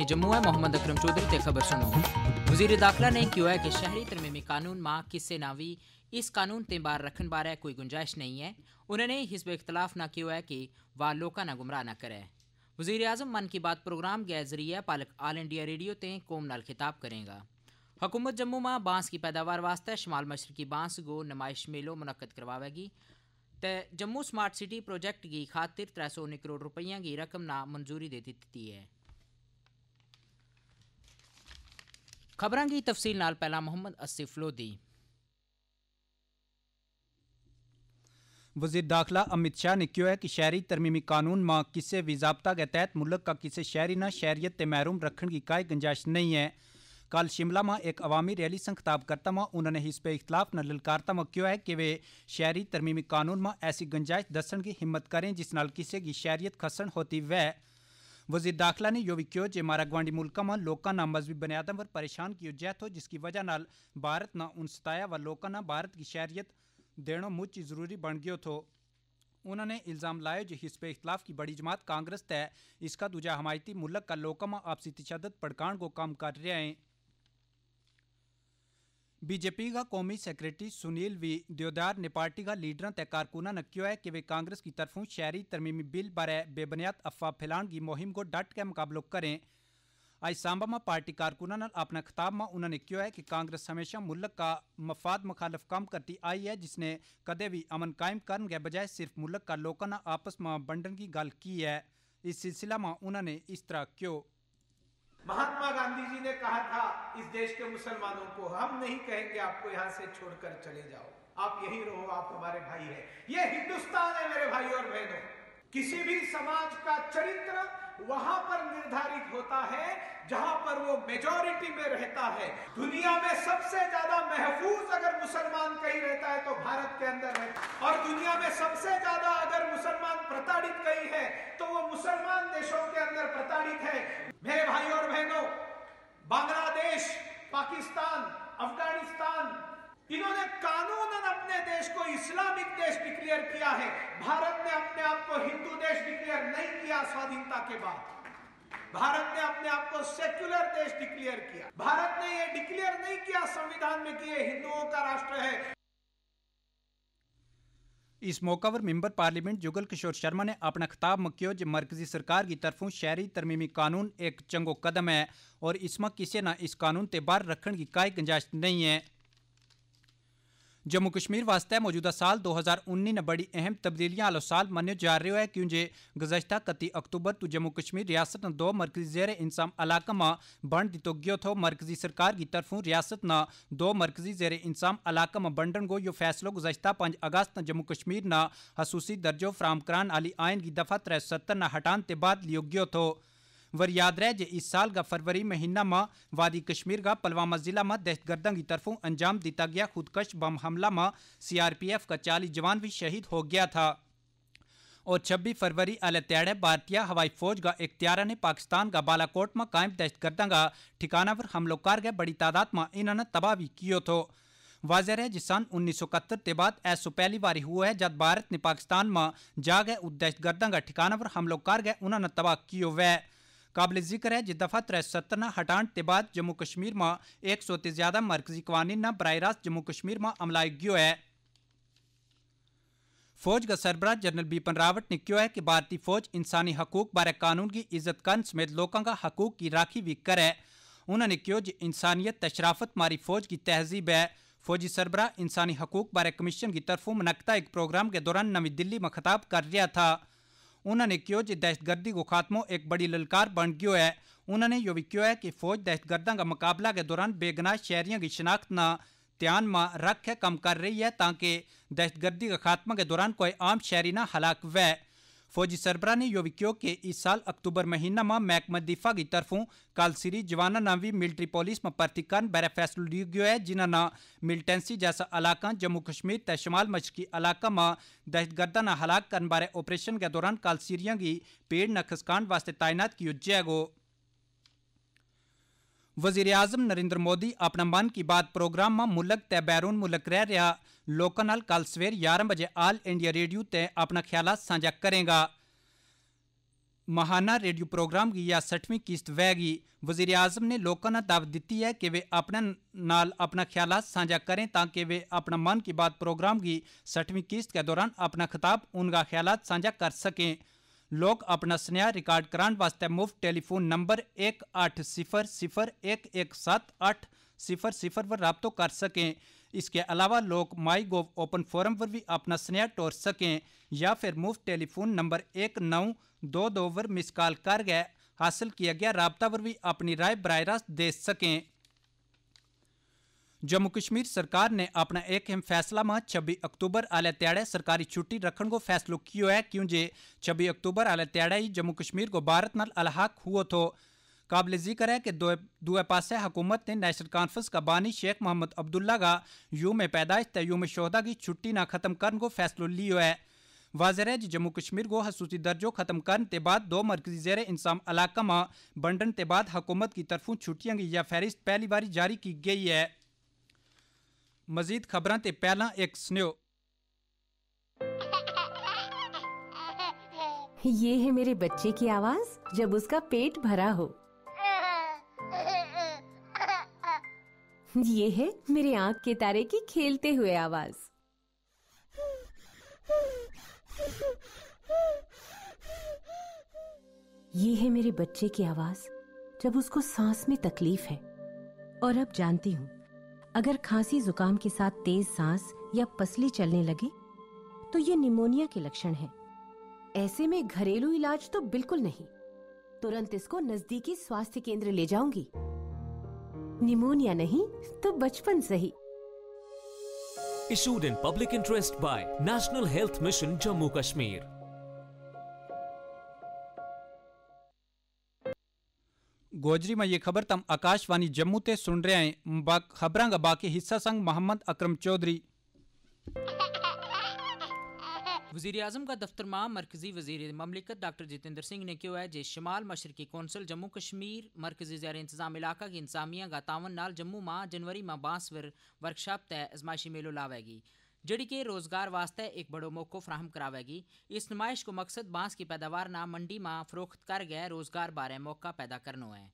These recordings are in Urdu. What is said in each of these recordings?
محمد اکرم تے خبر سنو وزیر داخلہ نے کیوں ہے کہ شہری ترمیمی قانون ماں کسے ناوی اس قانون تے بار رکھن بارے کوئی گنجائش نہیں ہے انہوں نے حزب اختلاف نہ کیوں ہے کہ لوکا نہ گمراہ نہ کرے وزیر اعظم من کی بات پروگرام کے ذریعہ پالک آل انڈیا ریڈیو تے قوم نال خطاب کریں گا حکومت جموں ماں بانس کی پیداوار شمال مشرقی بانس گو نمائش میلوں منعقد کرواوے گی جموں سمارٹ سٹی پروجیکٹ کی خاطر تر سو کروڑ روپیہ کی رقم نہ منظوری دے دیتی ہے خبران کی پہلا محمد آصف دی وزیر داخلہ امت شاہ نے کیوں ہے کہ شہری ترمیمی قانون ماں کسے بھی ضابطہ کے تحت ملک کا کسی شہری نہ شہریت تے محروم رکھن کی کائے گنجائش نہیں ہے کل شملہ میں ایک عوامی ریلی خطاب کرتا ماں انہوں نے اس پہ اختلاف نہ للکارتا ماں کیوں ہے کہ وہ شہری ترمیمی قانون ماں ایسی گنجائش دسن کی ہمت کریں جس نال کسی کی شہریت خسن ہوتی وہ وزیر داخلہ نے یو وکیو جے مارا گوانڈی ملکا ماں لکا نہ مذہبی بنیادوں پر پریشان کی یوجہ تھو جس کی وجہ نال بھارت نہ ان ستایا اور لکان بھارت کی شہریت دنوں مچھ ضروری بن گئے تھو انہوں نے الزام لائے جو حزبے اختلاف کی بڑی جماعت کانگریس ہے اس کا دوجا حمایتی ملک کا لکما آپسی تشدد پڑکان کو کام کر رہے ہیں بی جے پی کا قومی سیکرٹری سنیل وی دیودار نے پارٹی کا لیڈریں کارکونا نے کیا ہے کہ وے کانگریس کی طرفوں شہری ترمیمی بل بارے بے بنیاد افواہ پھیلان کی مہم کو ڈٹ کے مقابلے کریں اج سامبا پارٹی کارکنوں اپنا خطاب میں انہوں نے کیا ہے کہ کانگریس ہمیشہ ملک کا مفاد مخالف کام کرتی آئی ہے جس نے کدے بھی امن قائم کرن کے بجائے صرف ملک کا لوکوں آپس میں بنڈنے کی گل کی ہے اس سلسلہ میں طرح کیوں مہاتما گاندھی جی نے کہا تھا اس دیش کے مسلمانوں کو ہم نہیں کہیں گے آپ کو یہاں سے چھوڑ کر چلے جاؤ آپ یہی رہو آپ ہمارے بھائی ہیں یہ ہندوستان ہے میرے بھائی اور بہنوں کسی بھی سماج کا چرتر وہاں پر نردھارت ہوتا ہے جہاں پر وہ میجورٹی میں رہتا ہے دنیا میں سب سے زیادہ محفوظ اگر مسلمان کہیں رہتا ہے تو بھارت کے اندر ہے اور دنیا میں سب سے زیادہ اگر مسلمان پرتاڑت گئی ہے تو وہ مسلمان دیشوں کے اندر پرتاڑت ہے میرے بھائی اور بہنوں بنگلہ دیش پاکستان افغانستان انہوں نے قانون اپنے دیش کو اسلامک دیش ڈکلیئر کیا ہے بھارت نے اپنے آپ کو ہندو دیش ڈکلیئر نہیں کیا سوادھینتا کے بعد بھارت نے اپنے آپ کو سیکولر دیش ڈکلیئر کیا بھارت نے یہ ڈکلیئر نہیں کیا سمویدھان میں کہ یہ ہندوؤں کا راشٹر ہے اس موقع پر ممبر پارلیمنٹ جگل کشور شرما نے اپنا خطاب مکیو جو مرکزی سرکار کی طرفوں شہری ترمیمی قانون ایک چنگو قدم ہے اور اس میں کسی نہ اس قانون تے بار رکھن کی کائی گنجائش نہیں ہے جموں کشمیر واسطے موجودہ سال دو ہزار انی نے بڑی اہم تبدیلیاں آو سال منیو جا رہے ہے کیوں جے گزشتہ کتی اکتوبر تو جموں کشمیر ریاست نے دو مرکزی زیر انسام علاقہ دیتو گیو تھو مرکزی سرکار کی طرفوں ریاست نے دو مرکزی زیر انسام علاقہ علکم گو یو فیصلو گزشتہ پانچ اگست نے جموں کشمیر نصوصی درجو فراہم کرانی آئین کی دفعہ تر ستر نہ ہٹان کے بعد لیو گیو تھو ور یاد رہے اس سال کا فروری مہینہ ماں وادی کشمیر کا پلوامہ ضلع میں دہشت گردوں کی طرفوں انجام دیتا گیا خودکش بم حملہ میں سی آر پی ایف کا چالیس جوان بھی شہید ہو گیا تھا اور چھبیس فروری والے تیڑے بھارتی ہوائی فوج کا اختیارہ نے پاکستان کا بالا کوٹ میں قائم دہشت گردوں کا ٹھکانہ پر حملوں کر گئے بڑی تعداد میں انہوں نے تباہ بھی کیا واضح ہے جس سن انیس سو اکہتر کے بعد ایسو پہلی باری ہوا ہے جب بھارت نے پاکستان میں جا گئے دہشت گردوں کا ٹھکانہ پر حملوں کر گئے انہوں نے تباہ ہوئے قابل ذکر ہے دفعہ تر ستر نہ ہٹان تے بعد جموں کشمیر میں ایک سو تے زیادہ مرکزی قوانین نہ براہ راست جموں کشمیر میں گیو ہے فوج کا سربراہ جنرل بیپن راوت نے کیوں ہے کہ بھارتی فوج انسانی حقوق بارے قانون کی عزت کن سمیت لوگوں کا حقوق کی راکھی بھی کرے انہوں نے کیوں جی انسانیت تشرافت ماری فوج کی تہذیب ہے فوجی سربراہ انسانی حقوق بارے کمیشن کی طرف منقطع ایک پروگرام کے دوران نمی دلی میں خطاب کر رہا تھا انہوں نے کیوں جی دہشت گردی کے خاتموں ایک بڑی للکار بن گیا ہے انہوں نے جو بھی کیوں ہے کہ فوج دہشت گردوں کا مقابلہ کے دوران بے گناہ شہریوں کی شناخت نہ تین میں رکھ کم کر رہی ہے تاکہ دہشت گردی کا خاتمہ کے دوران کوئی عام شہری نہ ہلاک ہوئے فوجی سربراہ نے یو ویک کہ اس سال اکتوبر مہینا میں مہکمہ دفاع کی ترف سری جوانا نا بھی ملٹری پالس میں برتھی کرے فیصلو گیا ہے جنہیں ملٹینسی جیسا علاقہ جموں کشمیر سے شمال مشقی علاقہ میں دہشت گرد ہلاک کرن بارے آپریشن کے دوران کالسری پیڑ نہ کسکان واسطے کی تعناطیہ وزیر اعظم نریندر مود اپنا من کی بات پروگرام میں ملک تیرو ملک رہ رہا لوکوں کل سویر یار بجے آل انڈیا ریڈیو سے اپنا خیال سانا کریں گا ماہانہ ریڈیو پروگرام کی یا سٹھویں بہ گی وزیر اعظم نے لوکوں نے دعوت دیتی ہے کہ وے اپنے اپنا خیالات سانجا کریں تاکہ وہ اپنا من کی بات پروگرام کی سٹویںشت کے دوران اپنا خطاب ان کا خیالات سانجا کر سکیں لوگ اپنا سنےہا ریکارڈ کران و مفت فون نمبر ایک آٹھ صفر صفر ایک ایک سات آٹھ صفر صفر پر رابطوں کر سکیں اس کے علاوہ لوگ مائی گوو اوپن فورم پر بھی اپنا سنیہ ٹور سکیں یا پھر مفت فون نمبر ایک نو دو دو مس کال کر گئے حاصل کیا گیا رابطہ پر بھی اپنی رائے براہ راست دے سکیں جموں کشمیر سرکار نے اپنا ایک اہم فیصلہ ماہ چھبی اکتوبر آلے تیڑے سرکاری چھٹی رکھن کو فیصلو کیوں ہے کیوں جے چھبی اکتوبر آلے تیڑے ہی جموں کشمیر کو بھارت نال الحاق ہوا تھو قابل ذکر ہے کہ دو حکومت نے نیشنل کانفرنس کا بانی شیخ محمد عبداللہ کا یوم پیدائش یوم کی چھٹی نہ ختم کرن کو واضح ہے جی جموں کشمیر کو خصوصی درجو ختم کرن تے بعد دو مرکزی زیر انسام علاقہ ماں بنڈن تے بعد حکومت کی طرفوں چھٹیاں گی یہ فہرست باری جاری کی گئی ہے مزید تے پہلا ایک سنیو یہ ہے میرے بچے کی آواز جب اس کا پیٹ بھرا ہو یہ ہے میرے آنکھ کے تارے کی کھیلتے ہوئے آواز یہ ہے میرے بچے کی آواز جب اس کو سانس میں تکلیف ہے اور اب جانتی ہوں اگر کھانسی زکام کے ساتھ تیز سانس یا پسلی چلنے لگے تو یہ نیمونیا کے لکشن ہے ایسے میں گھریلو علاج تو بالکل نہیں ترنت اس کو نزدیکی سواستھ کیندر لے جاؤں گی نہیں تو جموں کشمیر گوجری میں یہ خبر تم آکاشوانی جموں تے سن رہے ہیں خبراں باقی حصہ سنگ محمد اکرم چودھری وزیر اعظم کا دفتر ماہ مرکزی وزیر مملکت ڈاکٹر جتندر سنگھ نے کیوں ہے کہ شمال مشرقی کونسل جموں کشمیر مرکزی زیر انتظام علاقہ کی انتظامیہ کا تاون نال جموں ماہ جنوری ماہ بانس ورکشاپ تے ازمائشی میلو لاوے گی جڑی کے روزگار واسطے ایک بڑو موقع فراہم کراوے گی اس نمائش کو مقصد بانس کی پیداوار نہ منڈی ماہ فروخت کر گئے روزگار بارے موقع پیدا کرنا ہے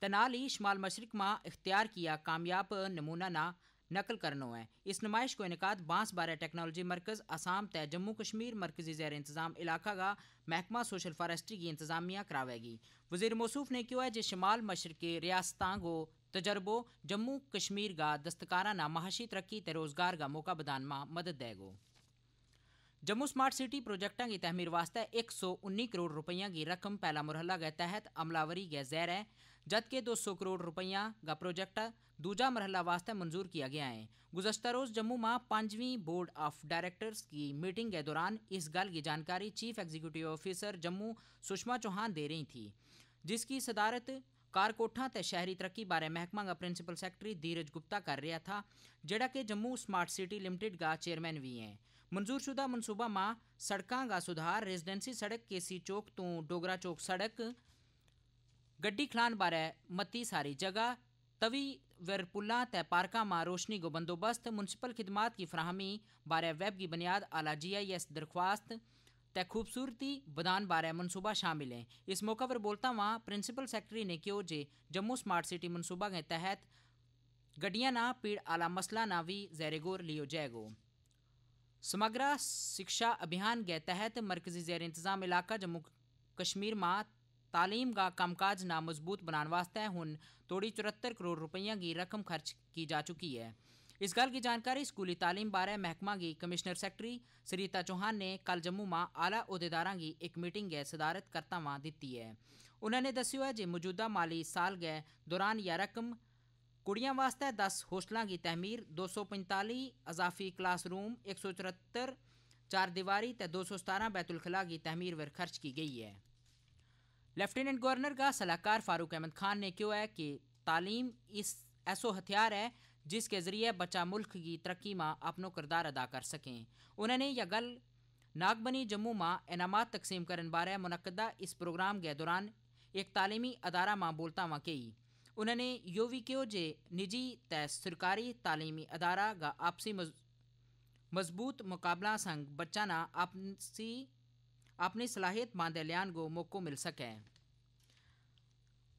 تنالی شمال مشرق ماں اختیار کیا کامیاب نمونہ نہ نقل ہے اس نمائش کو انعقاد بانس بارے ٹیکنالوجی مرکز اسام تے جموں کشمیر مرکزی زیر انتظام علاقہ کا محکمہ سوشل فارسٹری کی انتظامیہ گی وزیر موصوف نے کیوں ہے جس شمال مشرقی ریاستاں کو تجربو جموں کشمیر کا دستکارہ نہ مہاشی ترقی روزگار کا موقع بدان میں مدد دے گو جموں سمارٹ سٹی پروجیکٹاں کی تحمیر واسطے ایک سو انی کروڑ روپیہ کی رقم پہلا مرحلہ کے تحت کے زیر ہے جد کہ دو سو کروڑ روپیہ گا پروجیکٹ دوجہ مرحلہ واسطے منظور کیا گیا ہے گزشتہ روز جموں ماہ پانچویں بورڈ آف ڈائریکٹرز کی میٹنگ کے دوران اس گل کی جانکاری chief executive officer Jammu Sushma Chauhan دے رہی تھی جس کی صدارت کار تے شہری ترقی بارے محکمہ کا پرنسپل سیکٹری دیرج گپتا کر رہا تھا جڑا کہ جموں سمارٹ سٹی لمٹڈ کا چیئرمین بھی ہیں منظور شدہ منصوبہ ماہ سڑکاں کا سدھار ریزیڈینسی سڑک کے سی چوک تو ڈوگرا چوک سڑک گڈی کھلان بارے متی ساری جگہ توی ویپ پولہ پارکہ ماں روشنی کو بندوبست منسپل خدمات کی فراہمی بارے ویب کی بنیاد جی آئی ایس درخواست خوبصورتی بدان بارے منصوبہ شامل ہیں اس موقع پر بولتا ہوا پرنسپل سیکرٹری نے جے جموں سمارٹ سٹی منصوبہ کے تحت گڈیاں نہ پیڑ نیڑ مسئلہ نہ بھی زیر لیو جائے گو سمگرا سکشا ابھیان کے تحت مرکزی زیر انتظام علاقہ جموں کشمیر ماں تعلیم کا کم کاج نہ مضبوط بنان واسطے ہن توڑی چورتر کروڑ روپیہ کی رقم خرچ کی جا چکی ہے اس گل کی جانکاری سکولی تعلیم بارے محکمہ کی کمشنر سیکٹری سریتا چوہان نے کل میں اعلیٰ عہدےدار کی ایک میٹنگ کرتا سدارت دیتی ہے انہوں نے دسو جی موجودہ مالی سال گئے دوران یا رقم کڑیاں واسطے دس ہوسٹلوں کی تحمیر دو سو پنتالی اضافی کلاس روم ایک سو چرہتر چار دیواری تے دو سو ستارہ بیت الخلاء کی تحمیر خرچ کی گئی ہے لیفٹیننٹ گورنر کا کار فاروق احمد خان نے کیوں ہے کہ تعلیم اس ایسو ہتھیار ہے جس کے ذریعے بچہ ملک کی ترقی میں اپنا کردار ادا کر سکیں انہوں نے یہ گل ناگبنی جموں میں انعامات تقسیم کرن بارے منعقدہ اس پروگرام کے دوران ایک تعلیمی ادارہ ماں بولتاو کہی انہوں نے یو وی کیو جے نجی تے سرکاری تعلیمی ادارہ آپسی مضبوط مقابلہ سنگ بچہ نہ آپسی اپنی صلاحیت مان دلان کو موقع مل سکے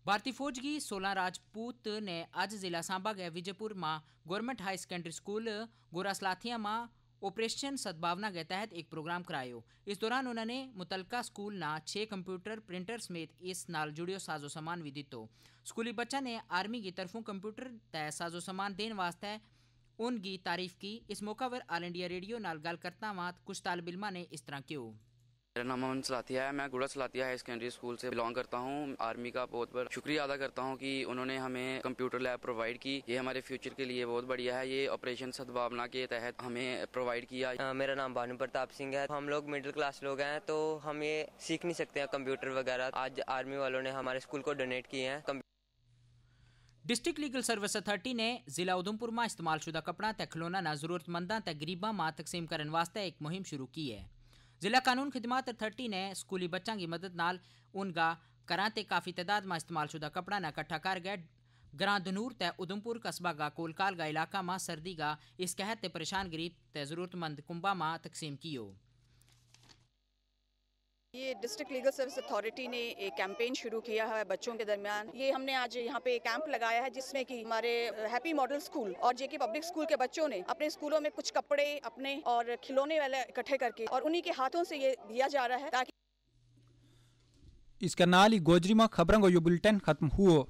بھارتی فوج کی سولہ راجپوت نے آج ضلع سامبا وجے پور ماں گورمنٹ ہائی سیکنڈری سکول گورا گوراسلاتیا ماں آپریشن سدھاونا کے تحت ایک پروگرام کرایو اس دوران انہوں نے متلکہ سکول ن چھ کمپیوٹر پرنٹر سمیت اس نال ساز و سامان بھی دیتو سکولی بچہ نے آرمی کی طرفوں کمپیوٹر ساز و سمان دن واسطے ان کی تعریف کی اس موقع پر آل انڈیا ریڈیو نال گل کر کچھ طالب علما نے اس طرح کیوں میرا نام امن سلاتیا ہے میں گڑا سیکنڈری اسکول سے بلانگ کرتا ہوں آرمی کا بہت بڑا شکریہ ادا کرتا ہوں کہ انہوں نے ہمیں کمپیوٹر لیب پرووائڈ کی یہ ہمارے فیوچر کے لیے بہت بڑھیا ہے یہ آپریشن سدبھاونا کے تحت ہمیں کیا میرا نام سنگھ ہے ہم لوگ مڈل کلاس لوگ ہیں تو ہم یہ سیکھ نہیں سکتے ہیں کمپیوٹر وغیرہ آج آرمی والوں نے ہمارے اسکول کو ڈونیٹ کیے ہیں ڈسٹرک لیگل سروس اتھارٹی نے ضلع ادھمپور میں استعمال شدہ کپڑا کھلونا نہ ضرورت منداں تقریبا ماں تقسیم کرنے شروع کی ہے ضلع قانون خدمات اتھارٹی نے سکولی بچوں کی مدد نال ہُنگا تے کافی تعداد میں استعمال شدہ کپڑا نہ کٹھا کر گئے گراں ادھمپور قصبہ گا کولکال گا علاقہ ماں سردی گا اس تے پریشان غریب تے ضرورت مند ماں تقسیم کیو یہ ڈسٹرکٹ لیگل سروس اتھارٹی نے ایک کیمپین شروع کیا ہے بچوں کے درمیان یہ ہم نے آج یہاں پہ کیمپ لگایا ہے جس میں کہ ہمارے ہیپی ماڈل اسکول اور جے کی پبلک اسکول کے بچوں نے اپنے اسکولوں میں کچھ کپڑے اپنے اور کھلونے والے اکٹھے کر کے اور انہی کے ہاتھوں سے یہ دیا جا رہا ہے اس کا نالی گوجری گوجریما خبروں کو یہ بلٹن ختم ہو